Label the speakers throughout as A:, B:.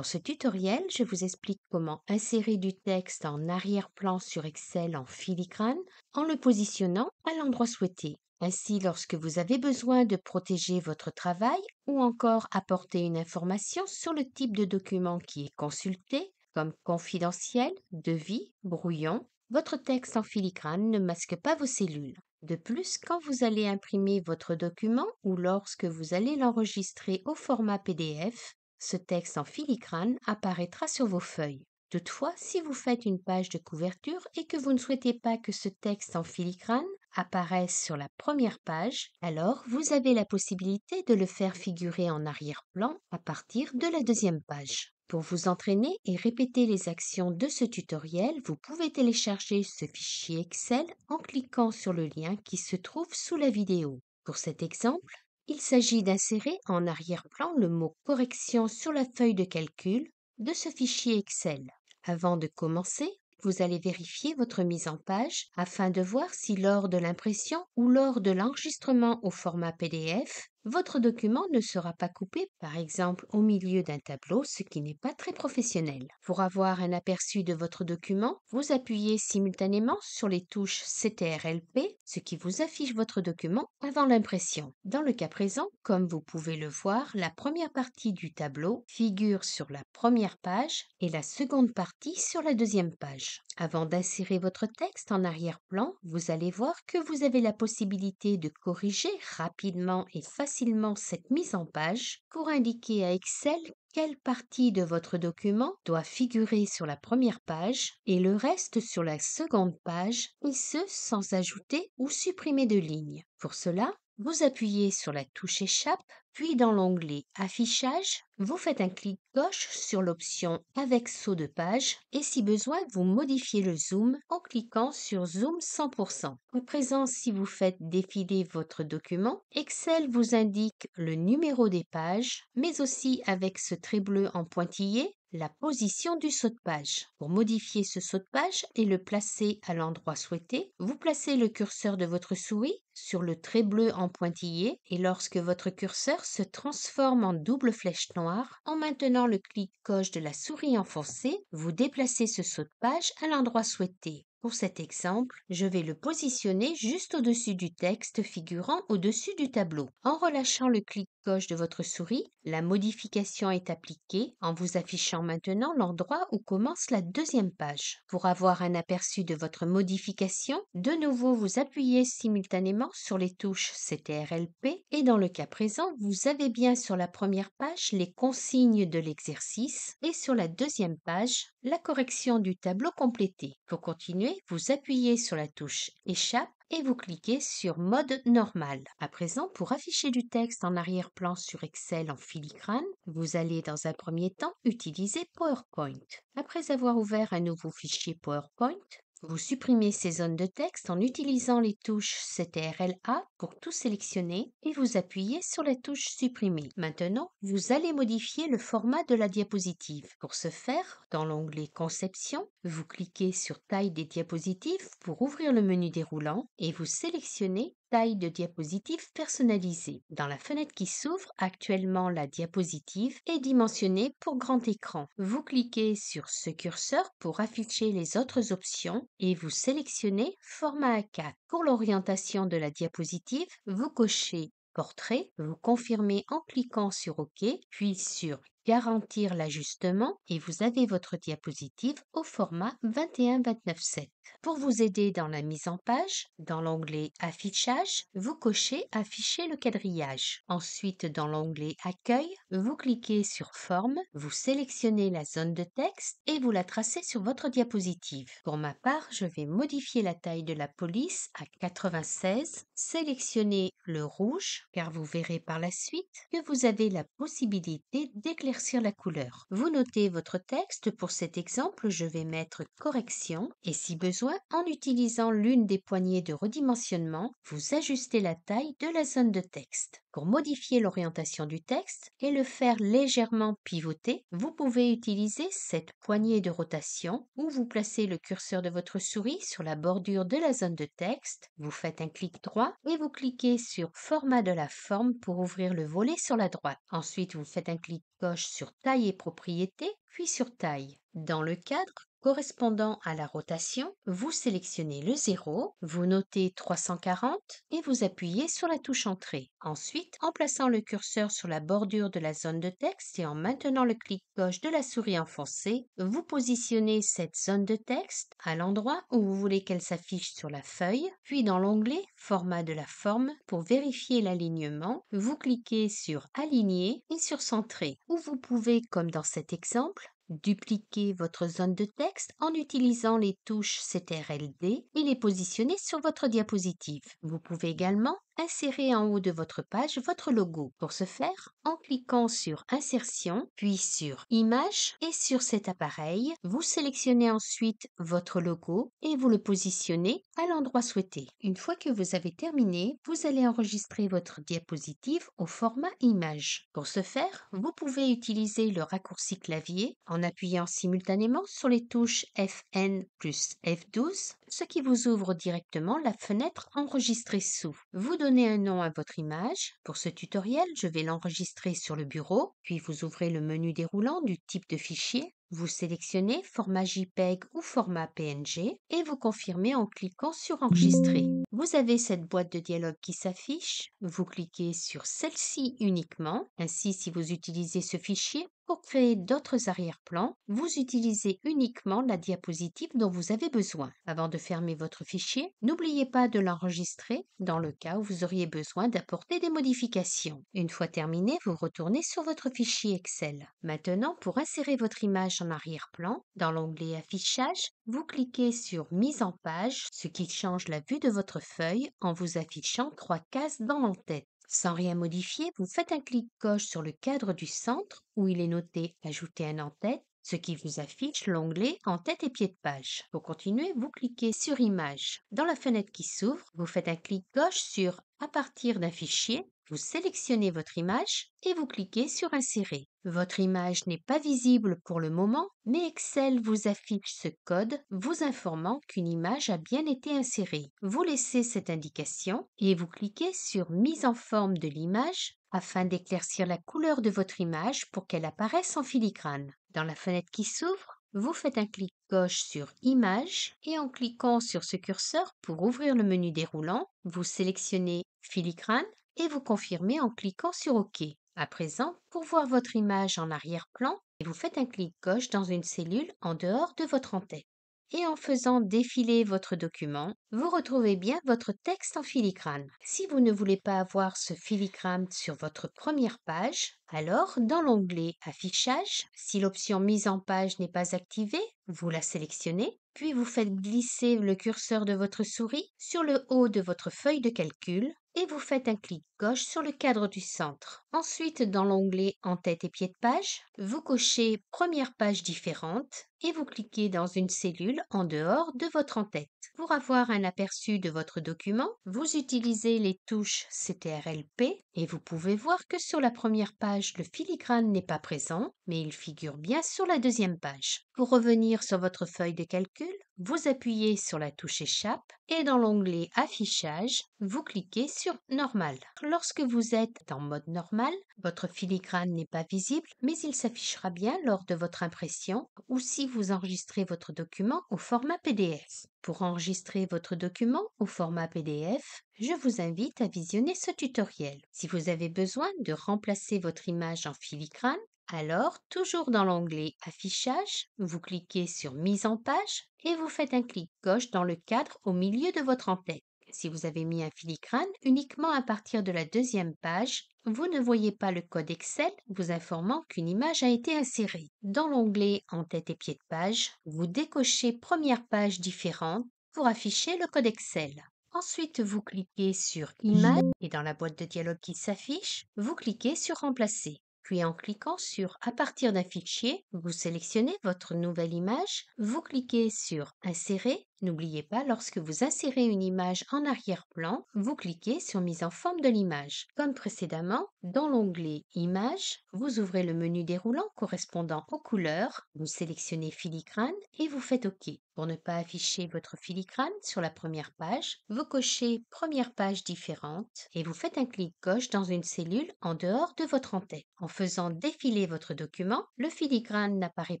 A: Dans ce tutoriel, je vous explique comment insérer du texte en arrière-plan sur Excel en filigrane en le positionnant à l'endroit souhaité. Ainsi, lorsque vous avez besoin de protéger votre travail ou encore apporter une information sur le type de document qui est consulté, comme confidentiel, devis, brouillon, votre texte en filigrane ne masque pas vos cellules. De plus, quand vous allez imprimer votre document ou lorsque vous allez l'enregistrer au format PDF, ce texte en filigrane apparaîtra sur vos feuilles. Toutefois, si vous faites une page de couverture et que vous ne souhaitez pas que ce texte en filigrane apparaisse sur la première page, alors vous avez la possibilité de le faire figurer en arrière-plan à partir de la deuxième page. Pour vous entraîner et répéter les actions de ce tutoriel, vous pouvez télécharger ce fichier Excel en cliquant sur le lien qui se trouve sous la vidéo. Pour cet exemple, il s'agit d'insérer en arrière-plan le mot correction sur la feuille de calcul de ce fichier Excel. Avant de commencer, vous allez vérifier votre mise en page afin de voir si lors de l'impression ou lors de l'enregistrement au format PDF, votre document ne sera pas coupé, par exemple, au milieu d'un tableau, ce qui n'est pas très professionnel. Pour avoir un aperçu de votre document, vous appuyez simultanément sur les touches CTRLP, ce qui vous affiche votre document avant l'impression. Dans le cas présent, comme vous pouvez le voir, la première partie du tableau figure sur la première page et la seconde partie sur la deuxième page. Avant d'insérer votre texte en arrière-plan, vous allez voir que vous avez la possibilité de corriger rapidement et facilement facilement cette mise en page pour indiquer à Excel quelle partie de votre document doit figurer sur la première page et le reste sur la seconde page, et ce sans ajouter ou supprimer de lignes. Pour cela, vous appuyez sur la touche Échappe, puis dans l'onglet Affichage, vous faites un clic gauche sur l'option Avec saut de page et si besoin, vous modifiez le zoom en cliquant sur Zoom 100%. En présent, si vous faites défiler votre document, Excel vous indique le numéro des pages, mais aussi avec ce trait bleu en pointillé, la position du saut de page. Pour modifier ce saut de page et le placer à l'endroit souhaité, vous placez le curseur de votre souris sur le trait bleu en pointillé et lorsque votre curseur se transforme en double flèche noire, en maintenant le clic coche de la souris enfoncée, vous déplacez ce saut de page à l'endroit souhaité. Pour cet exemple, je vais le positionner juste au-dessus du texte figurant au-dessus du tableau. En relâchant le clic gauche de votre souris, la modification est appliquée en vous affichant maintenant l'endroit où commence la deuxième page. Pour avoir un aperçu de votre modification, de nouveau vous appuyez simultanément sur les touches CTRLP et dans le cas présent, vous avez bien sur la première page les consignes de l'exercice et sur la deuxième page la correction du tableau complété. Pour continuer, vous appuyez sur la touche Échappe et vous cliquez sur Mode normal. À présent, pour afficher du texte en arrière-plan sur Excel en filigrane, vous allez dans un premier temps utiliser PowerPoint. Après avoir ouvert un nouveau fichier PowerPoint, vous supprimez ces zones de texte en utilisant les touches CTRL+A a pour tout sélectionner et vous appuyez sur la touche Supprimer. Maintenant, vous allez modifier le format de la diapositive. Pour ce faire, dans l'onglet Conception, vous cliquez sur Taille des diapositives pour ouvrir le menu déroulant et vous sélectionnez taille de diapositive personnalisée. Dans la fenêtre qui s'ouvre, actuellement la diapositive est dimensionnée pour grand écran. Vous cliquez sur ce curseur pour afficher les autres options et vous sélectionnez Format A4. Pour l'orientation de la diapositive, vous cochez Portrait, vous confirmez en cliquant sur OK, puis sur garantir l'ajustement et vous avez votre diapositive au format 21-29-7. Pour vous aider dans la mise en page, dans l'onglet Affichage, vous cochez Afficher le quadrillage. Ensuite, dans l'onglet Accueil, vous cliquez sur Forme, vous sélectionnez la zone de texte et vous la tracez sur votre diapositive. Pour ma part, je vais modifier la taille de la police à 96, sélectionner le rouge, car vous verrez par la suite que vous avez la possibilité d'éclairer la couleur. Vous notez votre texte. Pour cet exemple, je vais mettre correction et si besoin, en utilisant l'une des poignées de redimensionnement, vous ajustez la taille de la zone de texte. Pour modifier l'orientation du texte et le faire légèrement pivoter, vous pouvez utiliser cette poignée de rotation où vous placez le curseur de votre souris sur la bordure de la zone de texte, vous faites un clic droit et vous cliquez sur Format de la forme pour ouvrir le volet sur la droite. Ensuite, vous faites un clic gauche sur Taille et propriétés, puis sur Taille. Dans le cadre, correspondant à la rotation, vous sélectionnez le 0, vous notez 340 et vous appuyez sur la touche Entrée. Ensuite, en plaçant le curseur sur la bordure de la zone de texte et en maintenant le clic gauche de la souris enfoncée, vous positionnez cette zone de texte à l'endroit où vous voulez qu'elle s'affiche sur la feuille, puis dans l'onglet Format de la forme, pour vérifier l'alignement, vous cliquez sur Aligner et sur Centrer, où vous pouvez, comme dans cet exemple, Dupliquez votre zone de texte en utilisant les touches CTRLD et les positionner sur votre diapositive. Vous pouvez également Insérez en haut de votre page votre logo. Pour ce faire, en cliquant sur Insertion, puis sur Image et sur cet appareil, vous sélectionnez ensuite votre logo et vous le positionnez à l'endroit souhaité. Une fois que vous avez terminé, vous allez enregistrer votre diapositive au format image. Pour ce faire, vous pouvez utiliser le raccourci clavier en appuyant simultanément sur les touches Fn plus F12 ce qui vous ouvre directement la fenêtre Enregistrer sous. Vous donnez un nom à votre image. Pour ce tutoriel, je vais l'enregistrer sur le bureau, puis vous ouvrez le menu déroulant du type de fichier. Vous sélectionnez format JPEG ou format PNG et vous confirmez en cliquant sur Enregistrer. Vous avez cette boîte de dialogue qui s'affiche. Vous cliquez sur celle-ci uniquement. Ainsi, si vous utilisez ce fichier, pour créer d'autres arrière-plans, vous utilisez uniquement la diapositive dont vous avez besoin. Avant de fermer votre fichier, n'oubliez pas de l'enregistrer dans le cas où vous auriez besoin d'apporter des modifications. Une fois terminé, vous retournez sur votre fichier Excel. Maintenant, pour insérer votre image en arrière-plan, dans l'onglet Affichage, vous cliquez sur Mise en page, ce qui change la vue de votre feuille en vous affichant trois cases dans l'entête. Sans rien modifier, vous faites un clic gauche sur le cadre du centre où il est noté Ajouter un en-tête, ce qui vous affiche l'onglet En-tête et pied de page. Pour continuer, vous cliquez sur Image. Dans la fenêtre qui s'ouvre, vous faites un clic gauche sur À partir d'un fichier vous sélectionnez votre image et vous cliquez sur Insérer. Votre image n'est pas visible pour le moment, mais Excel vous affiche ce code vous informant qu'une image a bien été insérée. Vous laissez cette indication et vous cliquez sur Mise en forme de l'image afin d'éclaircir la couleur de votre image pour qu'elle apparaisse en filigrane. Dans la fenêtre qui s'ouvre, vous faites un clic gauche sur Image et en cliquant sur ce curseur pour ouvrir le menu déroulant, vous sélectionnez Filigrane et vous confirmez en cliquant sur OK. À présent, pour voir votre image en arrière-plan, vous faites un clic gauche dans une cellule en dehors de votre entête. Et en faisant défiler votre document, vous retrouvez bien votre texte en filigrane. Si vous ne voulez pas avoir ce filigrane sur votre première page, alors dans l'onglet Affichage, si l'option Mise en page n'est pas activée, vous la sélectionnez, puis vous faites glisser le curseur de votre souris sur le haut de votre feuille de calcul et vous faites un clic sur le cadre du centre. Ensuite, dans l'onglet En-tête et pied de page, vous cochez Première page différente et vous cliquez dans une cellule en dehors de votre en-tête. Pour avoir un aperçu de votre document, vous utilisez les touches CTRLP et vous pouvez voir que sur la première page, le filigrane n'est pas présent, mais il figure bien sur la deuxième page. Pour revenir sur votre feuille de calcul, vous appuyez sur la touche Échappe et dans l'onglet Affichage, vous cliquez sur Normal lorsque vous êtes en mode normal, votre filigrane n'est pas visible, mais il s'affichera bien lors de votre impression ou si vous enregistrez votre document au format PDF. Pour enregistrer votre document au format PDF, je vous invite à visionner ce tutoriel. Si vous avez besoin de remplacer votre image en filigrane, alors, toujours dans l'onglet Affichage, vous cliquez sur Mise en page et vous faites un clic gauche dans le cadre au milieu de votre emplette. Si vous avez mis un filigrane uniquement à partir de la deuxième page, vous ne voyez pas le code Excel vous informant qu'une image a été insérée. Dans l'onglet En tête et pied de page, vous décochez Première page différente pour afficher le code Excel. Ensuite, vous cliquez sur Image et dans la boîte de dialogue qui s'affiche, vous cliquez sur Remplacer. Puis en cliquant sur À partir d'un fichier, vous sélectionnez votre nouvelle image, vous cliquez sur Insérer N'oubliez pas, lorsque vous insérez une image en arrière-plan, vous cliquez sur Mise en forme de l'image. Comme précédemment, dans l'onglet Images, vous ouvrez le menu déroulant correspondant aux couleurs, vous sélectionnez Filigrane et vous faites OK. Pour ne pas afficher votre filigrane sur la première page, vous cochez Première page différente et vous faites un clic gauche dans une cellule en dehors de votre entête. En faisant défiler votre document, le filigrane n'apparaît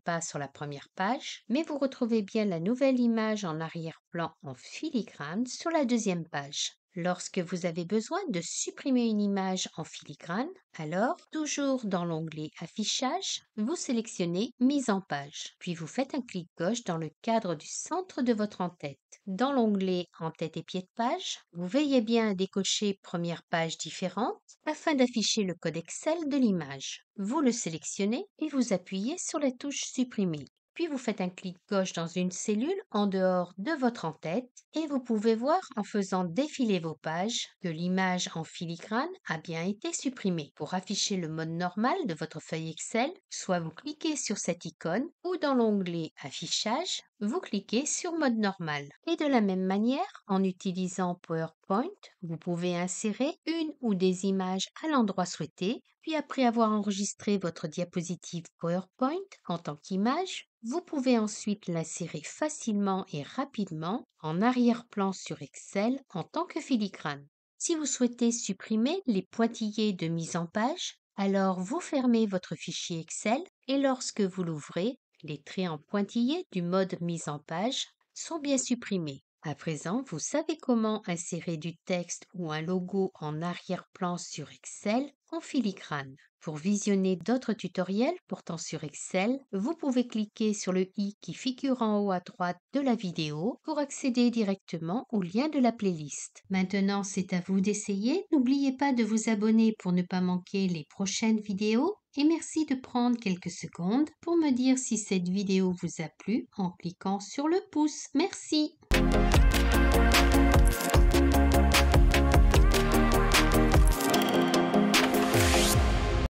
A: pas sur la première page, mais vous retrouvez bien la nouvelle image en arrière arrière-plan en filigrane sur la deuxième page. Lorsque vous avez besoin de supprimer une image en filigrane, alors, toujours dans l'onglet Affichage, vous sélectionnez Mise en page, puis vous faites un clic gauche dans le cadre du centre de votre en-tête. Dans l'onglet En-tête et pied de page, vous veillez bien à décocher Première page différente afin d'afficher le code Excel de l'image. Vous le sélectionnez et vous appuyez sur la touche Supprimer puis vous faites un clic gauche dans une cellule en dehors de votre en-tête et vous pouvez voir en faisant défiler vos pages que l'image en filigrane a bien été supprimée. Pour afficher le mode normal de votre feuille Excel, soit vous cliquez sur cette icône ou dans l'onglet Affichage, vous cliquez sur Mode normal. Et de la même manière, en utilisant PowerPoint, vous pouvez insérer une ou des images à l'endroit souhaité, puis après avoir enregistré votre diapositive PowerPoint en tant qu'image, vous pouvez ensuite l'insérer facilement et rapidement en arrière-plan sur Excel en tant que filigrane. Si vous souhaitez supprimer les pointillés de mise en page, alors vous fermez votre fichier Excel et lorsque vous l'ouvrez, les traits en pointillés du mode mise en page sont bien supprimés. À présent, vous savez comment insérer du texte ou un logo en arrière-plan sur Excel en filigrane. Pour visionner d'autres tutoriels portant sur Excel, vous pouvez cliquer sur le i qui figure en haut à droite de la vidéo pour accéder directement au lien de la playlist. Maintenant, c'est à vous d'essayer. N'oubliez pas de vous abonner pour ne pas manquer les prochaines vidéos et merci de prendre quelques secondes pour me dire si cette vidéo vous a plu en cliquant sur le pouce. Merci